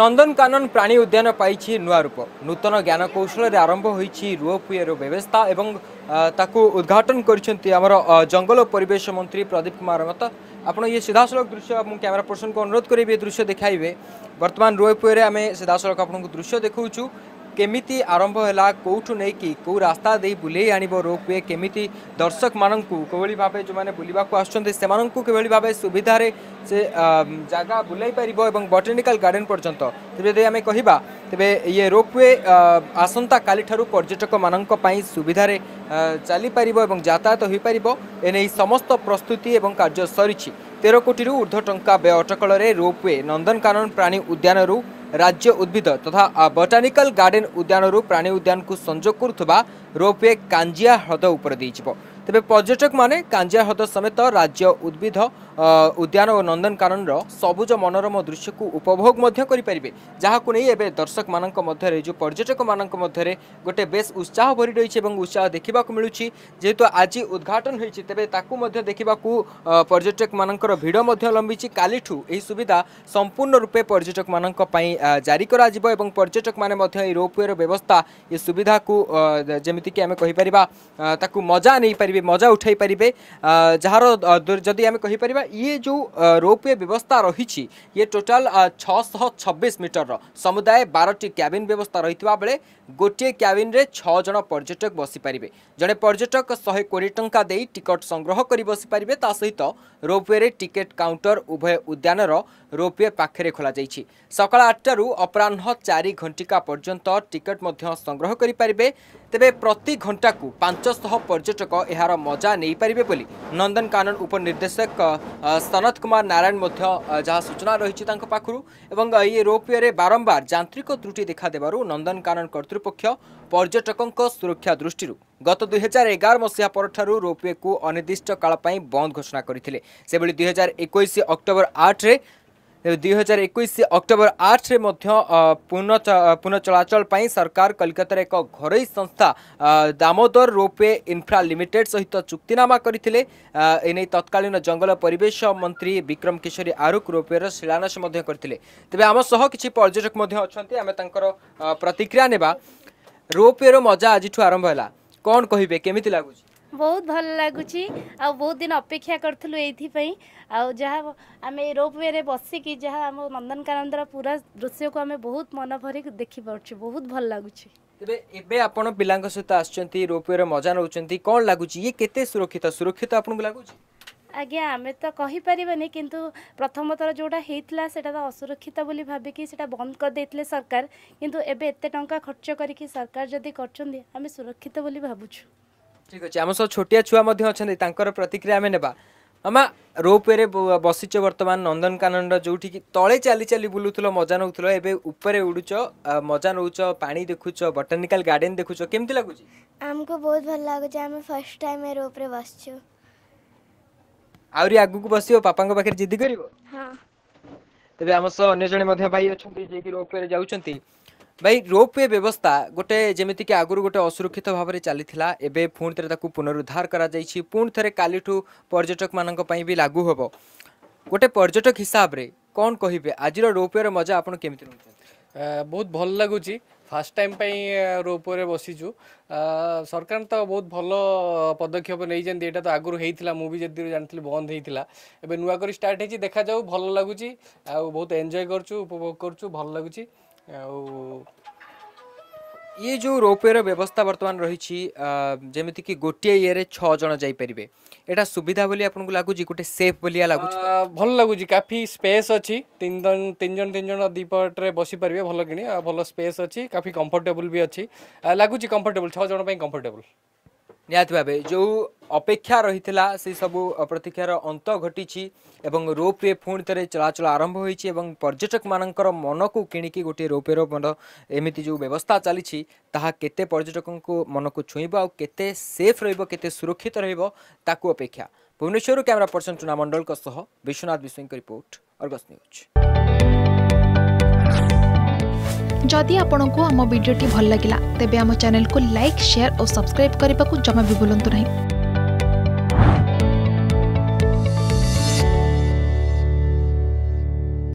নন্দনকানন প্রাণী উদ্যান পাইছি নয় রূপ নূতন জ্ঞানকৌশলের আরম্ভ হয়েছে রুয়োপুয়ের ব্যবস্থা এবং তাকে উদ্ঘাটন করেছেন আমার জঙ্গল পরিবেশ মন্ত্রী প্রদীপ কুমার মত আপনার ইয়ে সিধাসলক দৃশ্য মু ক্যামেরা পর্সনকে অনুরোধ করি এই দৃশ্য দেখাইবে বর্তমান রুয়োপুয়ের আমি সিধাসলক আপনার দৃশ্য দেখুছু কেমিতি আরম্ভ হেলা কোঠু নেইকি কেউ রাস্তা দিয়ে বুলেই আনিব রোপওয়ে কেমিতি দর্শক মানুষ কিভাবে ভাবে যে বুলবাক আসছেন সে কিভাবে ভাবে সুবিধার সে জায়গা বুলাই পারিব এবং বটানিকাল গার্ডেন পর্যন্ত তবে যদি আমি কহা তবে ইয়ে রোপওয়ে আসন্তা কালিঠার পর্যটক মানক সুবিধার চালিপার এবং যাতায়াত হয়েপার এনে সমস্ত প্রস্তুতি এবং কার্য সরিছি তের কোটি ঊর্ধ্ব টঙ্কা ব্যয় অটকলরে রোপওয়ে নন্দনকানন প্রাণী উদ্যানরু ରାଜ୍ୟ ଉଦ୍ଭିଦ ତଥା ବଟାନିକାଲ ଗାର୍ଡେନ୍ ଉଦ୍ୟାନରୁ ପ୍ରାଣୀ ଉଦ୍ୟାନକୁ ସଂଯୋଗ କରୁଥିବା ରୋପୱେ କାଞ୍ଜିଆ ହ୍ରଦ ଉପରେ ଦେଇଯିବ ତେବେ ପର୍ଯ୍ୟଟକମାନେ କାଞ୍ଜିଆ ହ୍ରଦ ସମେତ ରାଜ୍ୟ ଉଦ୍ଭିଦ ଉଦ୍ୟାନ ଓ ନନ୍ଦନକାନନର ସବୁଜ ମନୋରମ ଦୃଶ୍ୟକୁ ଉପଭୋଗ ମଧ୍ୟ କରିପାରିବେ ଯାହାକୁ ନେଇ ଏବେ ଦର୍ଶକମାନଙ୍କ ମଧ୍ୟରେ ଯେଉଁ ପର୍ଯ୍ୟଟକମାନଙ୍କ ମଧ୍ୟରେ ଗୋଟେ ବେଶ୍ ଉତ୍ସାହ ଭରି ରହିଛି ଏବଂ ଉତ୍ସାହ ଦେଖିବାକୁ ମିଳୁଛି ଯେହେତୁ ଆଜି ଉଦ୍ଘାଟନ ହୋଇଛି ତେବେ ତାକୁ ମଧ୍ୟ ଦେଖିବାକୁ ପର୍ଯ୍ୟଟକମାନଙ୍କର ଭିଡ଼ ମଧ୍ୟ ଲମ୍ବିଛି କାଲିଠୁ ଏହି ସୁବିଧା ସମ୍ପୂର୍ଣ୍ଣ ରୂପେ ପର୍ଯ୍ୟଟକମାନଙ୍କ ପାଇଁ ଜାରି କରାଯିବ ଏବଂ ପର୍ଯ୍ୟଟକମାନେ ମଧ୍ୟ ଏହି ରୋପୱେର ବ୍ୟବସ୍ଥା ଏ ସୁବିଧାକୁ ଯେମିତିକି ଆମେ କହିପାରିବା ତାକୁ ମଜା ନେଇପାରିବେ ମଜା ଉଠାଇପାରିବେ ଯାହାର ଯଦି ଆମେ କହିପାରିବା ये जो रोपवे व्यवस्था रही ये टोटाल छःश छब्बीस मीटर र समुदाय बारटी क्याबिन व्यवस्था रही बेले ଗୋଟିଏ କ୍ୟାବିନ୍ରେ ଛଅ ଜଣ ପର୍ଯ୍ୟଟକ ବସିପାରିବେ ଜଣେ ପର୍ଯ୍ୟଟକ ଶହେ କୋଡ଼ିଏ ଟଙ୍କା ଦେଇ ଟିକଟ ସଂଗ୍ରହ କରି ବସିପାରିବେ ତା ସହିତ ରୋପୱେରେ ଟିକେଟ୍ କାଉଣ୍ଟର ଉଭୟ ଉଦ୍ୟାନର ରୋପୱେ ପାଖରେ ଖୋଲାଯାଇଛି ସକାଳ ଆଠଟାରୁ ଅପରାହ୍ନ ଚାରି ଘଣ୍ଟିକା ପର୍ଯ୍ୟନ୍ତ ଟିକେଟ୍ ମଧ୍ୟ ସଂଗ୍ରହ କରିପାରିବେ ତେବେ ପ୍ରତି ଘଣ୍ଟାକୁ ପାଞ୍ଚଶହ ପର୍ଯ୍ୟଟକ ଏହାର ମଜା ନେଇପାରିବେ ବୋଲି ନନ୍ଦନକାନନ ଉପନିର୍ଦ୍ଦେଶକ ସନତ କୁମାର ନାରାୟଣ ମଧ୍ୟ ଯାହା ସୂଚନା ରହିଛି ତାଙ୍କ ପାଖରୁ ଏବଂ ଏହି ରୋପୱେରେ ବାରମ୍ବାର ଯାନ୍ତ୍ରିକ ତ୍ରୁଟି ଦେଖାଦେବାରୁ ନନ୍ଦନକାନନ କର୍ତ୍ତୃପକ୍ଷ କର୍ତ୍ତୃପକ୍ଷ ପର୍ଯ୍ୟଟକଙ୍କ ସୁରକ୍ଷା ଦୃଷ୍ଟିରୁ ଗତ ଦୁଇ ହଜାର ଏଗାର ମସିହା ପରଠାରୁ ରୋପୱେକୁ ଅନିର୍ଦ୍ଦିଷ୍ଟ କାଳ ପାଇଁ ବନ୍ଦ ଘୋଷଣା କରିଥିଲେ ସେଭଳି ଦୁଇ ହଜାର ଏକୋଇଶ ଅକ୍ଟୋବର ଆଠରେ ଦୁଇହଜାର ଏକୋଇଶ ଅକ୍ଟୋବର ଆଠରେ ମଧ୍ୟ ପୁନଃ ପୁନଃ ଚଳାଚଳ ପାଇଁ ସରକାର କଲିକତାର ଏକ ଘରୋଇ ସଂସ୍ଥା ଦାମୋଦର ରୋପେ ଇନଫ୍ରା ଲିମିଟେଡ୍ ସହିତ ଚୁକ୍ତିନାମା କରିଥିଲେ ଏନେଇ ତତ୍କାଳୀନ ଜଙ୍ଗଲ ପରିବେଶ ମନ୍ତ୍ରୀ ବିକ୍ରମ କିଶୋରୀ ଆରୁଖ ରୋପୱେର ଶିଳାନ୍ୟାସ ମଧ୍ୟ କରିଥିଲେ ତେବେ ଆମ ସହ କିଛି ପର୍ଯ୍ୟଟକ ମଧ୍ୟ ଅଛନ୍ତି ଆମେ ତାଙ୍କର ପ୍ରତିକ୍ରିୟା ନେବା ରୋପୱେର ମଜା ଆଜିଠୁ ଆରମ୍ଭ ହେଲା କ'ଣ କହିବେ କେମିତି ଲାଗୁଛି ବହୁତ ଭଲ ଲାଗୁଛି ଆଉ ବହୁତ ଦିନ ଅପେକ୍ଷା କରିଥିଲୁ ଏଇଥିପାଇଁ ଆଉ ଯାହା ଆମେ ରୋପୱେରେ ବସିକି ଯାହା ଆମ ନନ୍ଦନକାନନର ପୁରା ଦୃଶ୍ୟକୁ ଆମେ ବହୁତ ମନ ଭରି ଦେଖିପାରୁଛୁ ବହୁତ ଭଲ ଲାଗୁଛି ତେବେ ଏବେ ଆପଣ ପିଲାଙ୍କ ସହିତ ଆସୁଛନ୍ତି ରୋପୱେରେ ମଜା ନେଉଛନ୍ତି କ'ଣ ଲାଗୁଛି ଇଏ କେତେ ସୁରକ୍ଷିତ ସୁରକ୍ଷିତ ଆପଣଙ୍କୁ ଲାଗୁଛି ଆଜ୍ଞା ଆମେ ତ କହିପାରିବାନି କିନ୍ତୁ ପ୍ରଥମ ଥର ଯେଉଁଟା ହେଇଥିଲା ସେଇଟା ତ ଅସୁରକ୍ଷିତ ବୋଲି ଭାବିକି ସେଇଟା ବନ୍ଦ କରିଦେଇଥିଲେ ସରକାର କିନ୍ତୁ ଏବେ ଏତେ ଟଙ୍କା ଖର୍ଚ୍ଚ କରିକି ସରକାର ଯଦି କରୁଛନ୍ତି ଆମେ ସୁରକ୍ଷିତ ବୋଲି ଭାବୁଛୁ ଠିକ୍ ଅଛି ଆମ ସହ ଛୋଟିଆ ଛୁଆ ମଧ୍ୟ ଅଛନ୍ତି ତାଙ୍କର ପ୍ରତିକ୍ରିୟା ଆମେ ନେବା ମାମା ରୋପ୍ୱେରେ ବସିଛ ବର୍ତ୍ତମାନ ନନ୍ଦନକାନନର ଯେଉଁଠିକି ତଳେ ଚାଲି ଚାଲି ବୁଲୁଥିଲ ମଜା ନେଉଥିଲ ଏବେ ଉପରେ ଉଡ଼ୁଛ ମଜା ନେଉଛ ପାଣି ଦେଖୁଛ ବଟାନିକାଲ ଗାର୍ଡେନ୍ ଦେଖୁଛ କେମିତି ଲାଗୁଛି ଆମକୁ ବହୁତ ଭଲ ଲାଗୁଛି ଆମେ ଫାର୍ଷ୍ଟ ଟାଇମ୍ ଏ ରୋପ୍ରେ ବସିଛୁ ଆହୁରି ଆଗକୁ ବସିବ ପାପାଙ୍କ ପାଖରେ ଜିଦି କରିବ ତେବେ ଆମ ସହ ଅନ୍ୟ ଜଣେ ମଧ୍ୟ ଭାଇ ଅଛନ୍ତି ଯିଏକି ରୋପ୍ୱେରେ ଯାଉଛନ୍ତି ଭାଇ ରୋପ୍ ୱେ ବ୍ୟବସ୍ଥା ଗୋଟେ ଯେମିତିକି ଆଗରୁ ଗୋଟେ ଅସୁରକ୍ଷିତ ଭାବରେ ଚାଲିଥିଲା ଏବେ ପୁଣି ଥରେ ତାକୁ ପୁନରୁଦ୍ଧାର କରାଯାଇଛି ପୁଣି ଥରେ କାଲିଠୁ ପର୍ଯ୍ୟଟକମାନଙ୍କ ପାଇଁ ବି ଲାଗୁ ହେବ ଗୋଟେ ପର୍ଯ୍ୟଟକ ହିସାବରେ କ'ଣ କହିବେ ଆଜିର ରୋପ୍ ୱେର ମଜା ଆପଣ କେମିତି ନେଉଛନ୍ତି ବହୁତ ଭଲ ଲାଗୁଛି ফার্স্ট টাইম পাই রোপওয়ে বসিছু সরকার তো বহুত ভাল পদক্ষেপ নিয়েছেন এটা তো আগর হয়েছিল মু যদি জানি বন্ধ হয়েছিল এবে নূয়া করে স্টার্ট হয়েছি দেখা যাও ভাল লাগুচি আহত এনজয় করছু উপভোগ করছু ভাল লাগুচি ଆଉ ଇଏ ଯେଉଁ ରୋପୱେର ବ୍ୟବସ୍ଥା ବର୍ତ୍ତମାନ ରହିଛି ଯେମିତିକି ଗୋଟିଏ ଇଏରେ ଛଅ ଜଣ ଯାଇପାରିବେ ଏଇଟା ସୁବିଧା ବୋଲି ଆପଣଙ୍କୁ ଲାଗୁଛି ଗୋଟେ ସେଫ୍ ଭଳିଆ ଲାଗୁଛି ଭଲ ଲାଗୁଛି କାଫି ସ୍ପେସ୍ ଅଛି ତିନି ଜଣ ତିନି ଜଣ ତିନି ଜଣ ଦୁଇ ପଟରେ ବସିପାରିବେ ଭଲ କିଣି ଆଉ ଭଲ ସ୍ପେସ୍ ଅଛି କାଫି କମ୍ଫର୍ଟେବୁଲ୍ ବି ଅଛି ଲାଗୁଛି କମ୍ଫର୍ଟେବୁଲ୍ ଛଅ ଜଣ ପାଇଁ କମ୍ଫର୍ଟେବୁଲ୍ ନିହାତି ଭାବେ ଯେଉଁ অপেক্ষা রয়েছে সেই সব প্রতীক্ষার অন্ত ঘটিছি এবং রোপওয়ে পুঁ থেকে চলাচল আরম্ভ হয়েছে এবং পর্যটক মানকর মনকু কিণিকি গোটিয়ে রোপওয়ের এমিটি যে ব্যবস্থা চালিছি তাহা কেতে পর্যটক মনকু ছুঁব আ কেতে সেফ রহব কেতে সুরক্ষিত রহব তাকু অপেক্ষা ভুবনেশ্বর ক্যামেরা পর্সন টুনা মন্ডল বিশ্বনাথ বিশ্বইঙ্ রিপোর্ট অর্গস নিউজ যদি আপনার আমার ভিডিওটি ভাল লাগিলা তেবে আমার চ্যানেলকে লাইক সেয়ার ও সবসক্রাইব করা জমা বি ভুলতু না